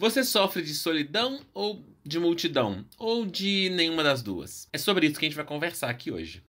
Você sofre de solidão ou de multidão? Ou de nenhuma das duas? É sobre isso que a gente vai conversar aqui hoje.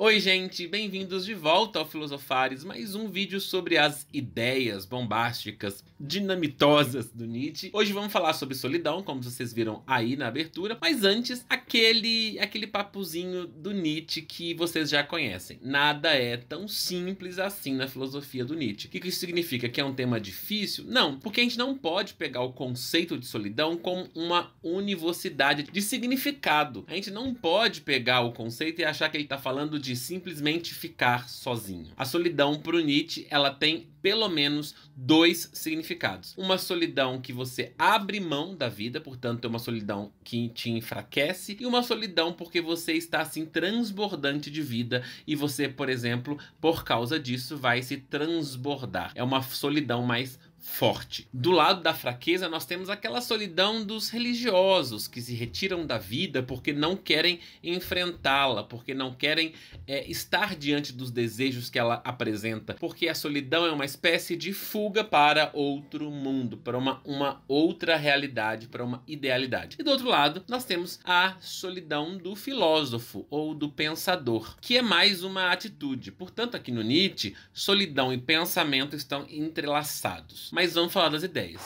Oi, gente, bem-vindos de volta ao Filosofares, mais um vídeo sobre as ideias bombásticas, dinamitosas do Nietzsche. Hoje vamos falar sobre solidão, como vocês viram aí na abertura, mas antes, aquele aquele papozinho do Nietzsche que vocês já conhecem. Nada é tão simples assim na filosofia do Nietzsche. O que isso significa? Que é um tema difícil? Não, porque a gente não pode pegar o conceito de solidão como uma univocidade de significado. A gente não pode pegar o conceito e achar que ele está falando de de simplesmente ficar sozinho. A solidão para o Nietzsche, ela tem pelo menos dois significados. Uma solidão que você abre mão da vida, portanto, é uma solidão que te enfraquece, e uma solidão porque você está assim transbordante de vida e você, por exemplo, por causa disso, vai se transbordar. É uma solidão mais forte. Do lado da fraqueza, nós temos aquela solidão dos religiosos que se retiram da vida porque não querem enfrentá-la, porque não querem é, estar diante dos desejos que ela apresenta, porque a solidão é uma espécie de fuga para outro mundo, para uma, uma outra realidade, para uma idealidade. E do outro lado, nós temos a solidão do filósofo ou do pensador, que é mais uma atitude. Portanto, aqui no Nietzsche, solidão e pensamento estão entrelaçados mas vamos falar das ideias.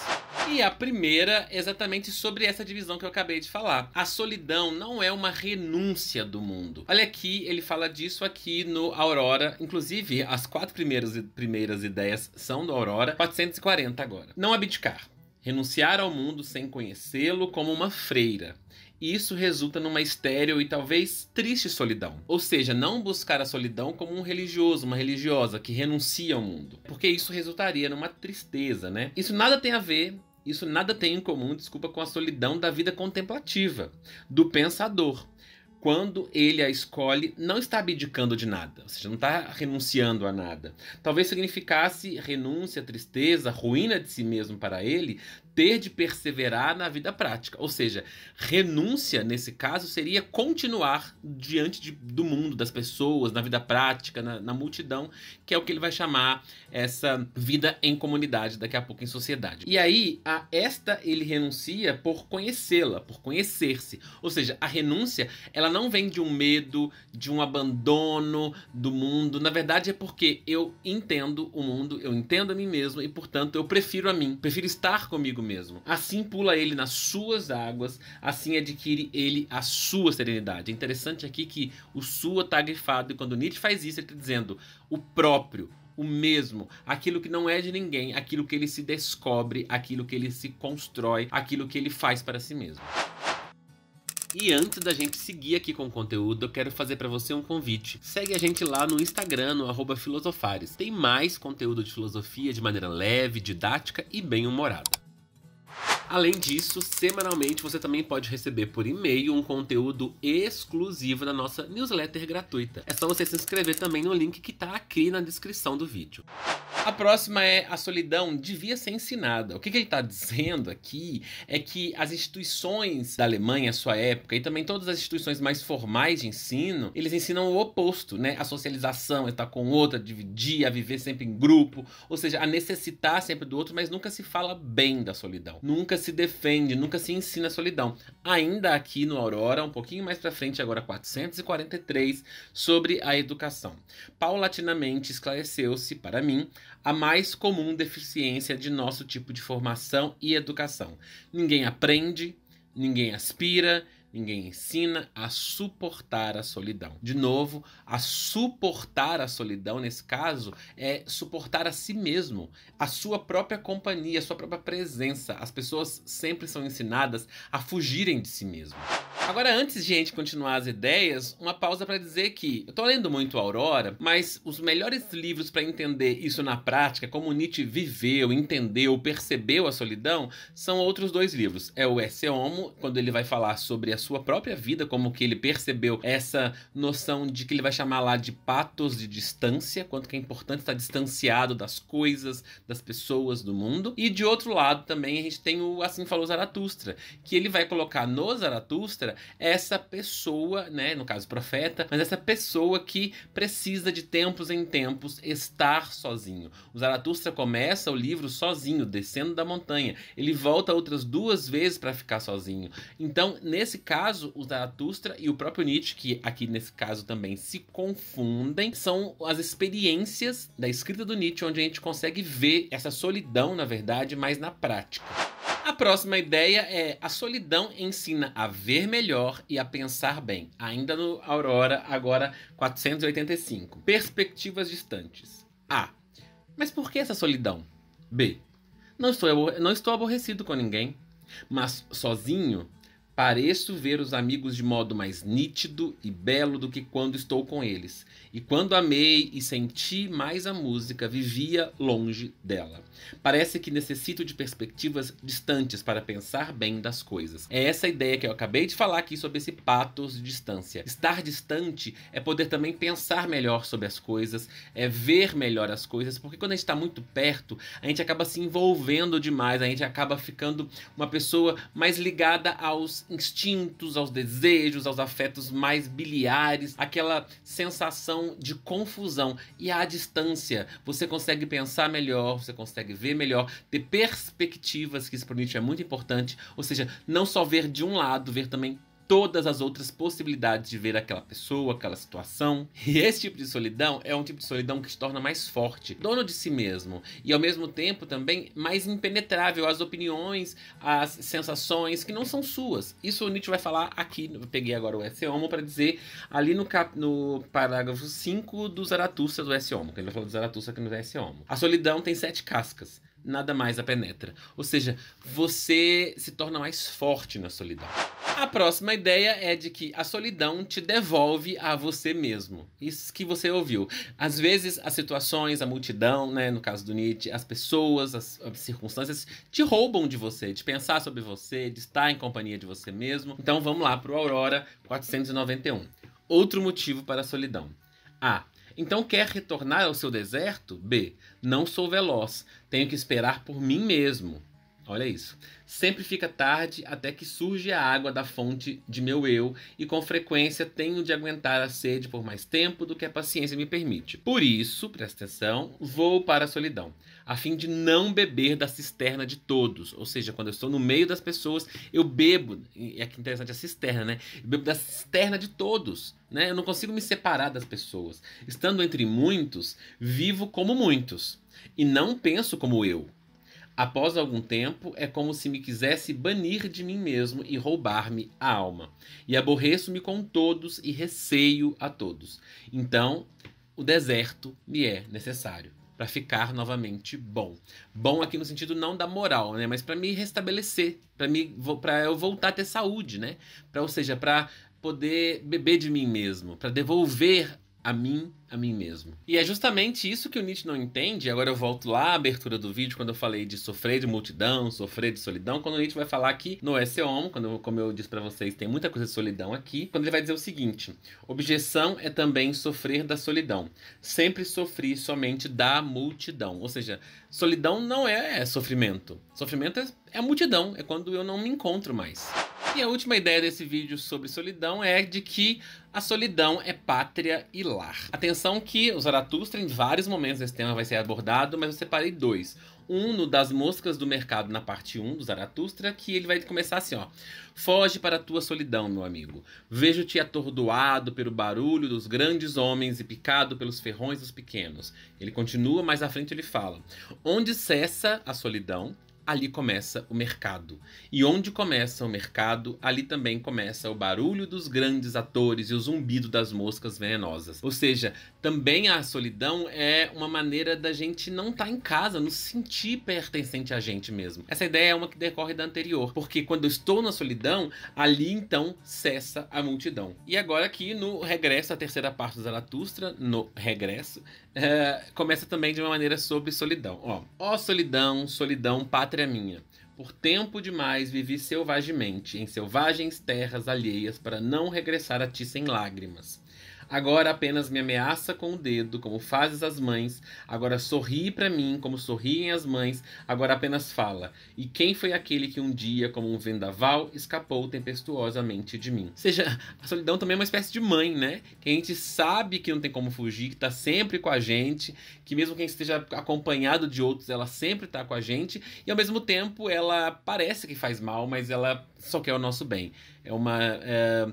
E a primeira é exatamente sobre essa divisão que eu acabei de falar. A solidão não é uma renúncia do mundo. Olha aqui, ele fala disso aqui no Aurora. Inclusive, as quatro primeiras, primeiras ideias são do Aurora. 440 agora. Não abdicar renunciar ao mundo sem conhecê-lo como uma freira. E isso resulta numa estéril e talvez triste solidão. Ou seja, não buscar a solidão como um religioso, uma religiosa que renuncia ao mundo. Porque isso resultaria numa tristeza, né? Isso nada tem a ver isso nada tem em comum, desculpa, com a solidão da vida contemplativa, do pensador, quando ele a escolhe, não está abdicando de nada, ou seja, não está renunciando a nada. Talvez significasse renúncia, tristeza, ruína de si mesmo para ele, ter de perseverar na vida prática. Ou seja, renúncia, nesse caso, seria continuar diante de, do mundo, das pessoas, na vida prática, na, na, multidão, que é o que ele vai chamar essa vida em comunidade, daqui a pouco em sociedade. E aí, a esta ele renuncia por conhecê-la, por conhecer-se. Ou seja, a renúncia, ela não vem de um medo, de um abandono do mundo. Na verdade, é porque eu entendo o mundo, eu entendo a mim mesmo e, portanto, eu prefiro a mim, prefiro estar comigo consigo mesmo. Assim pula ele nas suas águas, assim adquire ele a sua serenidade. É interessante aqui que o sua é está grifado, e quando Nietzsche faz isso, ele está dizendo o próprio, o mesmo, aquilo que não é de ninguém, aquilo que ele se descobre, aquilo que ele se constrói, aquilo que ele faz para si mesmo. E antes da gente seguir aqui com o conteúdo, eu quero fazer para você um convite. Segue a gente lá no Instagram, no Filosofares. Tem mais conteúdo de filosofia de maneira leve, didática e bem humorada. Além disso, semanalmente você também pode receber por e-mail um conteúdo exclusivo da nossa newsletter gratuita. É só você se inscrever também no link que tá aqui na descrição do vídeo. A próxima é a solidão devia ser ensinada. O que, que ele está dizendo aqui é que as instituições da Alemanha, à sua época, e também todas as instituições mais formais de ensino, eles ensinam o oposto, né? A socialização, estar com o outro, dividir, a viver sempre em grupo, ou seja, a necessitar sempre do outro, mas nunca se fala bem da solidão. Nunca se defende, nunca se ensina a solidão. Ainda aqui no Aurora, um pouquinho mais para frente, agora 443, sobre a educação. Paulatinamente esclareceu-se, para mim, a mais comum deficiência de nosso tipo de formação e educação. Ninguém aprende, ninguém aspira, ninguém ensina a suportar a solidão. De novo, a suportar a solidão, nesse caso, é suportar a si mesmo, a sua própria companhia, a sua própria presença. As pessoas sempre são ensinadas a fugirem de si mesmo. Agora, antes de a gente continuar as ideias, uma pausa para dizer que eu tô lendo muito Aurora, mas os melhores livros para entender isso na prática, como Nietzsche viveu, entendeu, percebeu a solidão, são outros dois livros. É o Esse Homo, quando ele vai falar sobre a sua própria vida, como que ele percebeu essa noção de que ele vai chamar lá de patos de distância, quanto que é importante estar distanciado das coisas, das pessoas, do mundo. E de outro lado também a gente tem o Assim Falou Zaratustra, que ele vai colocar no Zaratustra essa pessoa, né, no caso profeta, mas essa pessoa que precisa de tempos em tempos estar sozinho. O Zaratustra começa o livro sozinho, descendo da montanha. Ele volta outras duas vezes para ficar sozinho. Então, nesse caso, caso, o Zaratustra e o próprio Nietzsche, que aqui nesse caso também se confundem, são as experiências da escrita do Nietzsche, onde a gente consegue ver essa solidão, na verdade, mais na prática. A próxima ideia é: a solidão ensina a ver melhor e a pensar bem. Ainda no Aurora, agora 485. Perspectivas distantes. A. Mas por que essa solidão? B. Não estou, não estou aborrecido com ninguém, mas sozinho Pareço ver os amigos de modo mais nítido e belo do que quando estou com eles. E quando amei e senti mais a música, vivia longe dela. Parece que necessito de perspectivas distantes para pensar bem das coisas. É essa ideia que eu acabei de falar aqui sobre esse patos de distância. Estar distante é poder também pensar melhor sobre as coisas, é ver melhor as coisas, porque quando a gente está muito perto, a gente acaba se envolvendo demais, a gente acaba ficando uma pessoa mais ligada aos instintos, aos desejos, aos afetos mais biliares, aquela sensação de confusão. E à distância, você consegue pensar melhor, você consegue ver melhor, ter perspectivas, que isso para Nietzsche é muito importante, ou seja, não só ver de um lado, ver também todas as outras possibilidades de ver aquela pessoa, aquela situação. E esse tipo de solidão é um tipo de solidão que se torna mais forte, dono de si mesmo e ao mesmo tempo também mais impenetrável às opiniões, às sensações que não são suas. Isso o Nietzsche vai falar aqui, peguei agora o S. Homo para dizer ali no, cap, no parágrafo 5 do Zaratustra do S. Homo, que ele vai do Zaratustra aqui no S. Homo. A solidão tem sete cascas nada mais a penetra. Ou seja, você se torna mais forte na solidão. A próxima ideia é de que a solidão te devolve a você mesmo. Isso que você ouviu. Às vezes, as situações, a multidão, né, no caso do Nietzsche, as pessoas, as, as circunstâncias te roubam de você, de pensar sobre você, de estar em companhia de você mesmo. Então vamos lá para o Aurora 491. Outro motivo para a solidão. A. Ah, então quer retornar ao seu deserto? B. Não sou veloz, tenho que esperar por mim mesmo. Olha isso. Sempre fica tarde até que surge a água da fonte de meu eu e com frequência tenho de aguentar a sede por mais tempo do que a paciência me permite. Por isso, presta atenção, vou para a solidão, a fim de não beber da cisterna de todos. Ou seja, quando eu estou no meio das pessoas, eu bebo, e aqui é interessante a cisterna, né? Eu bebo da cisterna de todos. Né? Eu não consigo me separar das pessoas. Estando entre muitos, vivo como muitos e não penso como eu. Após algum tempo, é como se me quisesse banir de mim mesmo e roubar-me a alma. E aborreço-me com todos e receio a todos. Então, o deserto me é necessário para ficar novamente bom. Bom aqui no sentido não da moral, né, mas para me restabelecer, para me para eu voltar a ter saúde, né? Para ou seja, para poder beber de mim mesmo, para devolver a mim, a mim mesmo. E é justamente isso que o Nietzsche não entende. Agora eu volto lá à abertura do vídeo, quando eu falei de sofrer de multidão, sofrer de solidão. Quando o Nietzsche vai falar aqui no S.O.M., Homo, quando, como eu disse para vocês, tem muita coisa de solidão aqui. Quando ele vai dizer o seguinte: objeção é também sofrer da solidão. Sempre sofri somente da multidão. Ou seja, solidão não é, é sofrimento. Sofrimento é, é multidão, é quando eu não me encontro mais. E a última ideia desse vídeo sobre solidão é de que a solidão é pátria e lar. Atenção que o Zaratustra, em vários momentos desse tema, vai ser abordado, mas eu separei dois. Um no das moscas do mercado, na parte 1 um, do Zaratustra, que ele vai começar assim, ó. Foge para a tua solidão, meu amigo. Vejo-te atordoado pelo barulho dos grandes homens e picado pelos ferrões dos pequenos. Ele continua, mais à frente ele fala. Onde cessa a solidão, ali começa o mercado. E onde começa o mercado, ali também começa o barulho dos grandes atores e o zumbido das moscas venenosas. Ou seja, também a solidão é uma maneira da gente não estar tá em casa, não sentir pertencente a gente mesmo. Essa ideia é uma que decorre da anterior, porque quando eu estou na solidão, ali então cessa a multidão. E agora aqui no regresso, a terceira parte do Zaratustra, no regresso, é, começa também de uma maneira sobre solidão. Ó, ó solidão, solidão, pátria minha. Por tempo demais vivi selvagemente, em selvagens terras alheias, para não regressar a ti sem lágrimas. Agora apenas me ameaça com o dedo, como fazes as mães. Agora sorri para mim, como sorriem as mães. Agora apenas fala. E quem foi aquele que um dia, como um vendaval, escapou tempestuosamente de mim? Ou seja, a solidão também é uma espécie de mãe, né? Que a gente sabe que não tem como fugir, que tá sempre com a gente, que mesmo quem esteja acompanhado de outros, ela sempre tá com a gente. E ao mesmo tempo, ela parece que faz mal, mas ela só quer o nosso bem. É uma. É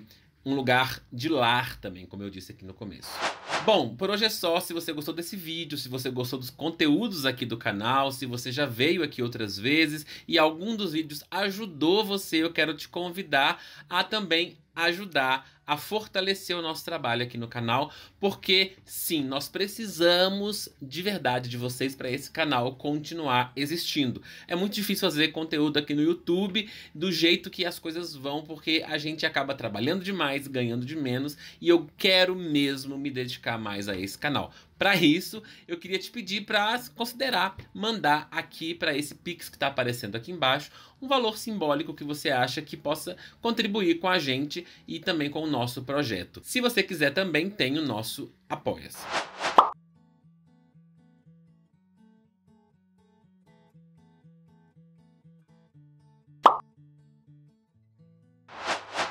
um lugar de lar também, como eu disse aqui no começo. Bom, por hoje é só. Se você gostou desse vídeo, se você gostou dos conteúdos aqui do canal, se você já veio aqui outras vezes e algum dos vídeos ajudou você, eu quero te convidar a também ajudar a fortalecer o nosso trabalho aqui no canal, porque sim, nós precisamos de verdade de vocês para esse canal continuar existindo. É muito difícil fazer conteúdo aqui no YouTube do jeito que as coisas vão, porque a gente acaba trabalhando demais, ganhando de menos, e eu quero mesmo me dedicar mais a esse canal. Para isso, eu queria te pedir para considerar mandar aqui para esse Pix que está aparecendo aqui embaixo um valor simbólico que você acha que possa contribuir com a gente e também com o nosso projeto. Se você quiser, também tem o nosso Apoia-se.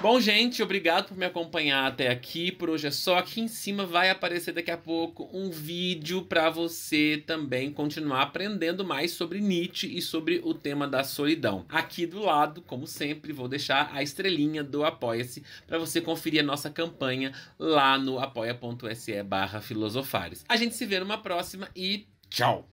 Bom, gente, obrigado por me acompanhar até aqui. Por hoje é só. Aqui em cima vai aparecer daqui a pouco um vídeo para você também continuar aprendendo mais sobre Nietzsche e sobre o tema da solidão. Aqui do lado, como sempre, vou deixar a estrelinha do Apoia-se para você conferir a nossa campanha lá no apoia.se barra filosofares. A gente se vê numa próxima e tchau!